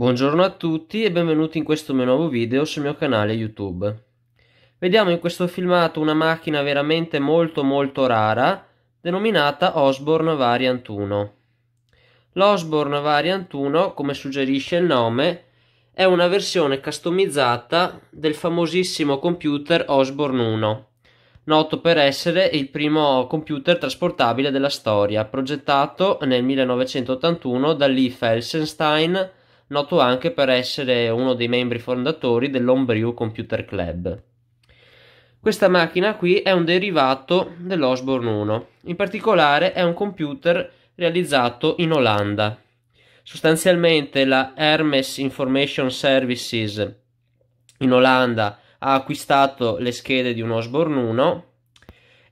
Buongiorno a tutti e benvenuti in questo mio nuovo video sul mio canale YouTube. Vediamo in questo filmato una macchina veramente molto molto rara denominata Osborne Variant 1. L'Osborne Variant 1, come suggerisce il nome, è una versione customizzata del famosissimo computer Osborne 1, noto per essere il primo computer trasportabile della storia, progettato nel 1981 da Lee Felsenstein noto anche per essere uno dei membri fondatori dell'Homebrew Computer Club. Questa macchina qui è un derivato dell'Osborne 1, in particolare è un computer realizzato in Olanda. Sostanzialmente la Hermes Information Services in Olanda ha acquistato le schede di un Osborne 1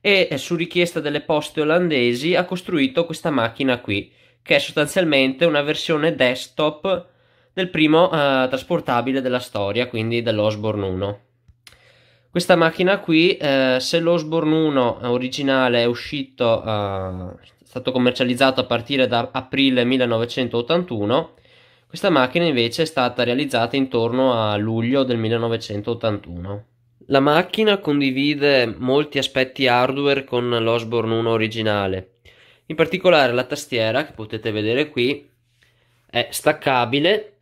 e eh, su richiesta delle poste olandesi ha costruito questa macchina qui, che è sostanzialmente una versione desktop del primo eh, trasportabile della storia, quindi dell'Osborne 1. Questa macchina qui, eh, se l'Osborne 1 originale è uscito, eh, è stato commercializzato a partire da aprile 1981, questa macchina invece è stata realizzata intorno a luglio del 1981. La macchina condivide molti aspetti hardware con l'Osborne 1 originale. In particolare la tastiera, che potete vedere qui, è staccabile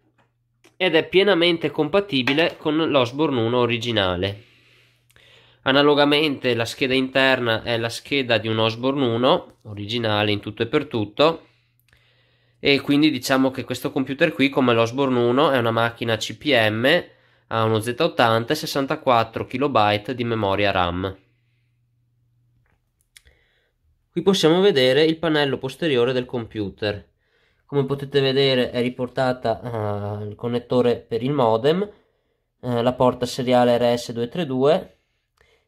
ed è pienamente compatibile con l'Osborne 1 originale. Analogamente la scheda interna è la scheda di un Osborne 1 originale in tutto e per tutto e quindi diciamo che questo computer qui come l'Osborne 1 è una macchina CPM ha uno Z80 e 64 KB di memoria RAM. Qui possiamo vedere il pannello posteriore del computer come potete vedere è riportata eh, il connettore per il modem, eh, la porta seriale RS232,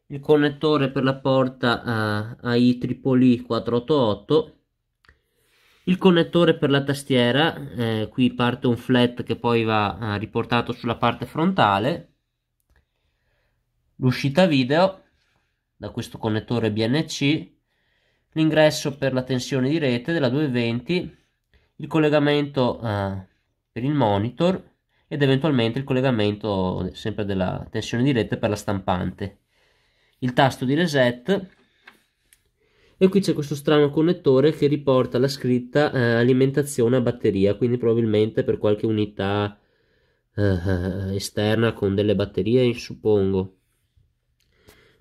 il connettore per la porta eh, AIEEE 488, il connettore per la tastiera, eh, qui parte un flat che poi va eh, riportato sulla parte frontale, l'uscita video da questo connettore BNC, l'ingresso per la tensione di rete della 220 il collegamento eh, per il monitor ed eventualmente il collegamento sempre della tensione di rete per la stampante il tasto di reset e qui c'è questo strano connettore che riporta la scritta eh, alimentazione a batteria quindi probabilmente per qualche unità eh, eh esterna con delle batterie suppongo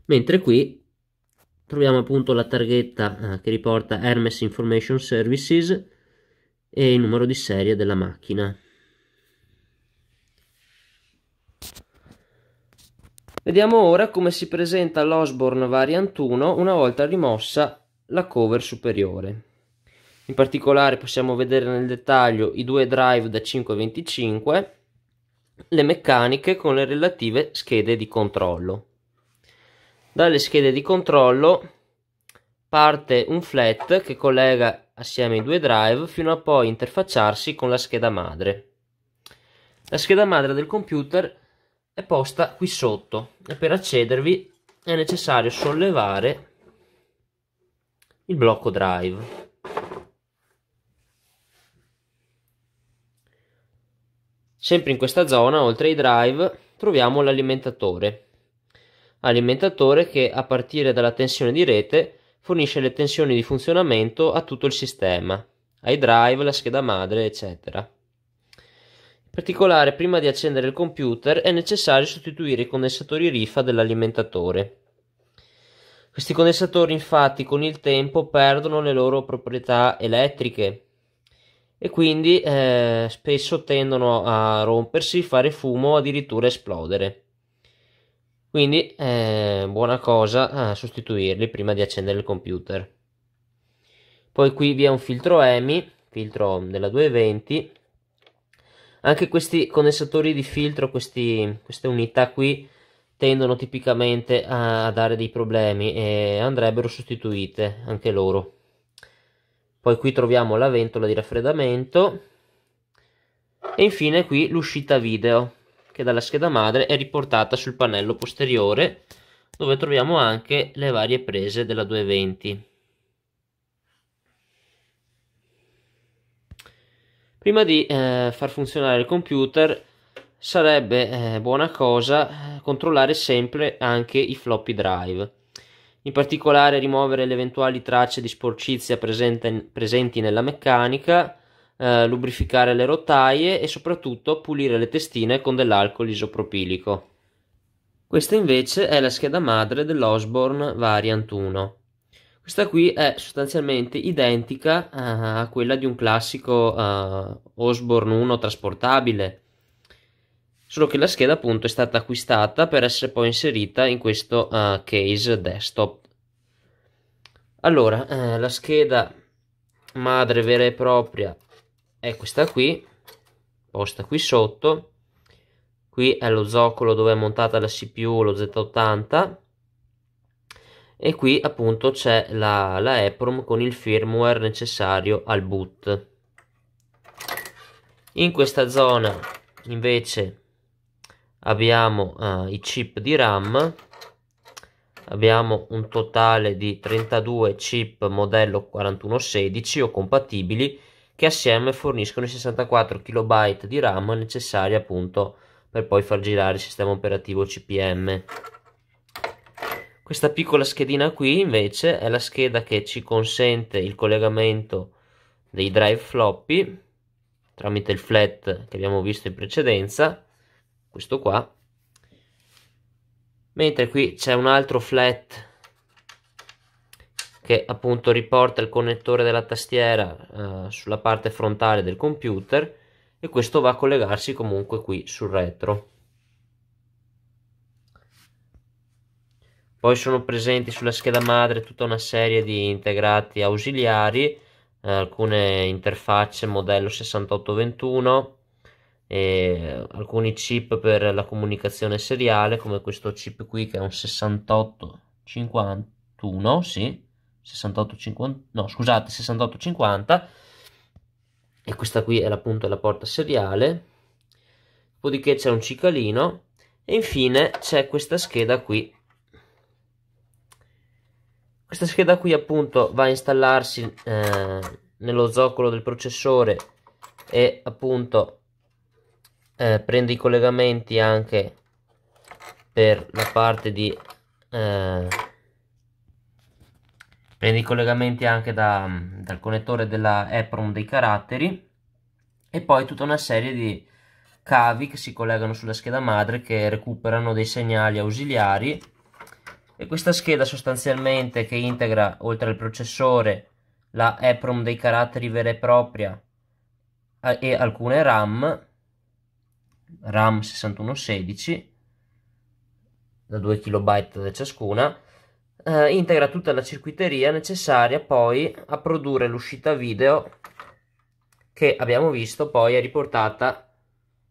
mentre qui troviamo appunto la targhetta eh, che riporta Hermes Information Services e il numero di serie della macchina. Vediamo ora come si presenta l'Osborne Variant 1 una volta rimossa la cover superiore. In particolare possiamo vedere nel dettaglio i due drive da 525, le meccaniche con le relative schede di controllo. Dalle schede di controllo parte un flat che collega assieme i due drive fino a poi interfacciarsi con la scheda madre. La scheda madre del computer è posta qui sotto e per accedervi è necessario sollevare il blocco drive. Sempre in questa zona, oltre ai drive, troviamo l'alimentatore. Alimentatore che a partire dalla tensione di rete fornisce le tensioni di funzionamento a tutto il sistema, ai drive, la scheda madre, eccetera. In particolare, prima di accendere il computer è necessario sostituire i condensatori RIFA dell'alimentatore. Questi condensatori infatti con il tempo perdono le loro proprietà elettriche e quindi eh, spesso tendono a rompersi, fare fumo o addirittura esplodere. Quindi è eh, buona cosa eh, sostituirli prima di accendere il computer. Poi qui vi è un filtro EMI, filtro della 220. Anche questi condensatori di filtro, questi, queste unità qui, tendono tipicamente a dare dei problemi e andrebbero sostituite anche loro. Poi qui troviamo la ventola di raffreddamento e infine qui l'uscita video che dalla scheda madre è riportata sul pannello posteriore dove troviamo anche le varie prese della 220. Prima di eh, far funzionare il computer sarebbe eh, buona cosa eh, controllare sempre anche i floppy drive. In particolare rimuovere le eventuali tracce di sporcizia presenti nella meccanica eh, lubrificare le rotaie e soprattutto pulire le testine con dell'alcol isopropilico. Questa invece è la scheda madre dell'Osborne Variant 1. Questa qui è sostanzialmente identica eh, a quella di un classico uh, Osborne 1 trasportabile, solo che la scheda appunto è stata acquistata per essere poi inserita in questo uh, case desktop. Allora, eh, la scheda madre vera e propria è questa qui, posta qui sotto. Qui è lo zoccolo dove è montata la CPU, lo Z80. E qui appunto c'è la, la EPROM con il firmware necessario al boot. In questa zona invece abbiamo uh, i chip di RAM, abbiamo un totale di 32 chip modello 4116 o compatibili che assieme forniscono i 64 KB di RAM necessari appunto per poi far girare il sistema operativo CPM. Questa piccola schedina qui invece è la scheda che ci consente il collegamento dei drive floppy tramite il flat che abbiamo visto in precedenza, questo qua, mentre qui c'è un altro flat che appunto riporta il connettore della tastiera eh, sulla parte frontale del computer e questo va a collegarsi comunque qui sul retro. Poi sono presenti sulla scheda madre tutta una serie di integrati ausiliari, eh, alcune interfacce modello 6821 e alcuni chip per la comunicazione seriale come questo chip qui che è un 6851, sì, 68-50, no scusate 68-50, e questa qui è appunto la porta seriale dopodiché c'è un cicalino e infine c'è questa scheda qui questa scheda qui appunto va a installarsi eh, nello zoccolo del processore e appunto eh, prende i collegamenti anche per la parte di eh, prendi i collegamenti anche da, dal connettore della EPROM dei caratteri e poi tutta una serie di cavi che si collegano sulla scheda madre che recuperano dei segnali ausiliari e questa scheda sostanzialmente che integra oltre al processore la EPROM dei caratteri vera e propria e alcune RAM RAM 6116 da 2 KB da ciascuna eh, integra tutta la circuiteria necessaria poi a produrre l'uscita video che abbiamo visto poi è riportata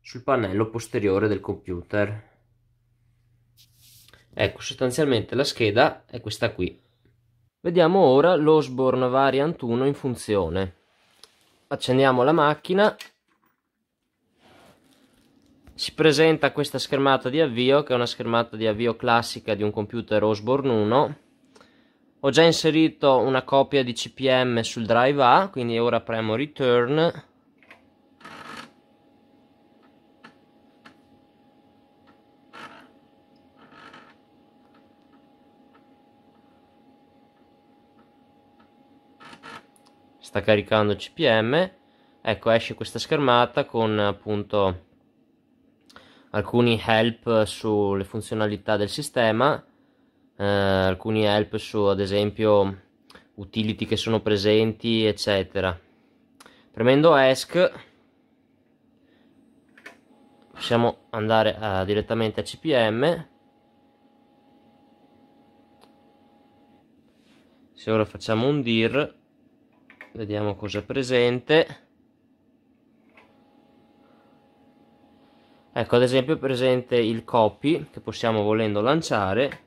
sul pannello posteriore del computer. Ecco, sostanzialmente la scheda è questa qui. Vediamo ora l'Osborne Variant 1 in funzione. Accendiamo la macchina si presenta questa schermata di avvio che è una schermata di avvio classica di un computer Osborne 1 ho già inserito una copia di CPM sul drive A quindi ora premo return sta caricando CPM ecco esce questa schermata con appunto alcuni help sulle funzionalità del sistema, eh, alcuni help su ad esempio utility che sono presenti, eccetera. Premendo ESC possiamo andare a, eh, direttamente a CPM. Se ora facciamo un dir, vediamo cosa è presente. ecco ad esempio è presente il copy che possiamo volendo lanciare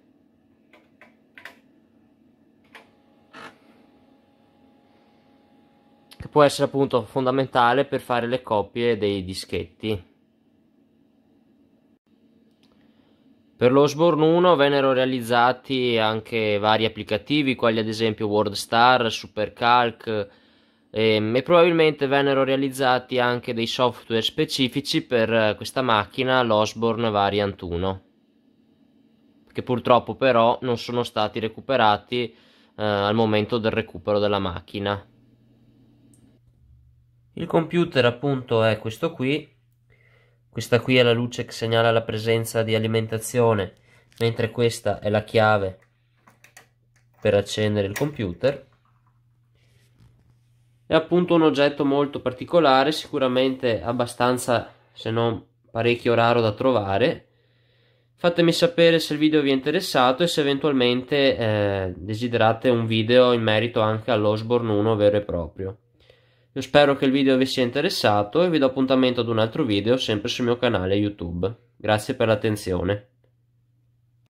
che può essere appunto fondamentale per fare le copie dei dischetti Per l'Osborne 1 vennero realizzati anche vari applicativi, quali ad esempio WordStar, SuperCalc, e, ehm, e probabilmente vennero realizzati anche dei software specifici per eh, questa macchina, l'Osborne Variant 1, che purtroppo però non sono stati recuperati eh, al momento del recupero della macchina. Il computer appunto è questo qui, questa qui è la luce che segnala la presenza di alimentazione, mentre questa è la chiave per accendere il computer è appunto un oggetto molto particolare, sicuramente abbastanza, se non parecchio raro da trovare. Fatemi sapere se il video vi è interessato e se eventualmente eh, desiderate un video in merito anche all'Osborne 1 vero e proprio. Io spero che il video vi sia interessato e vi do appuntamento ad un altro video sempre sul mio canale YouTube. Grazie per l'attenzione.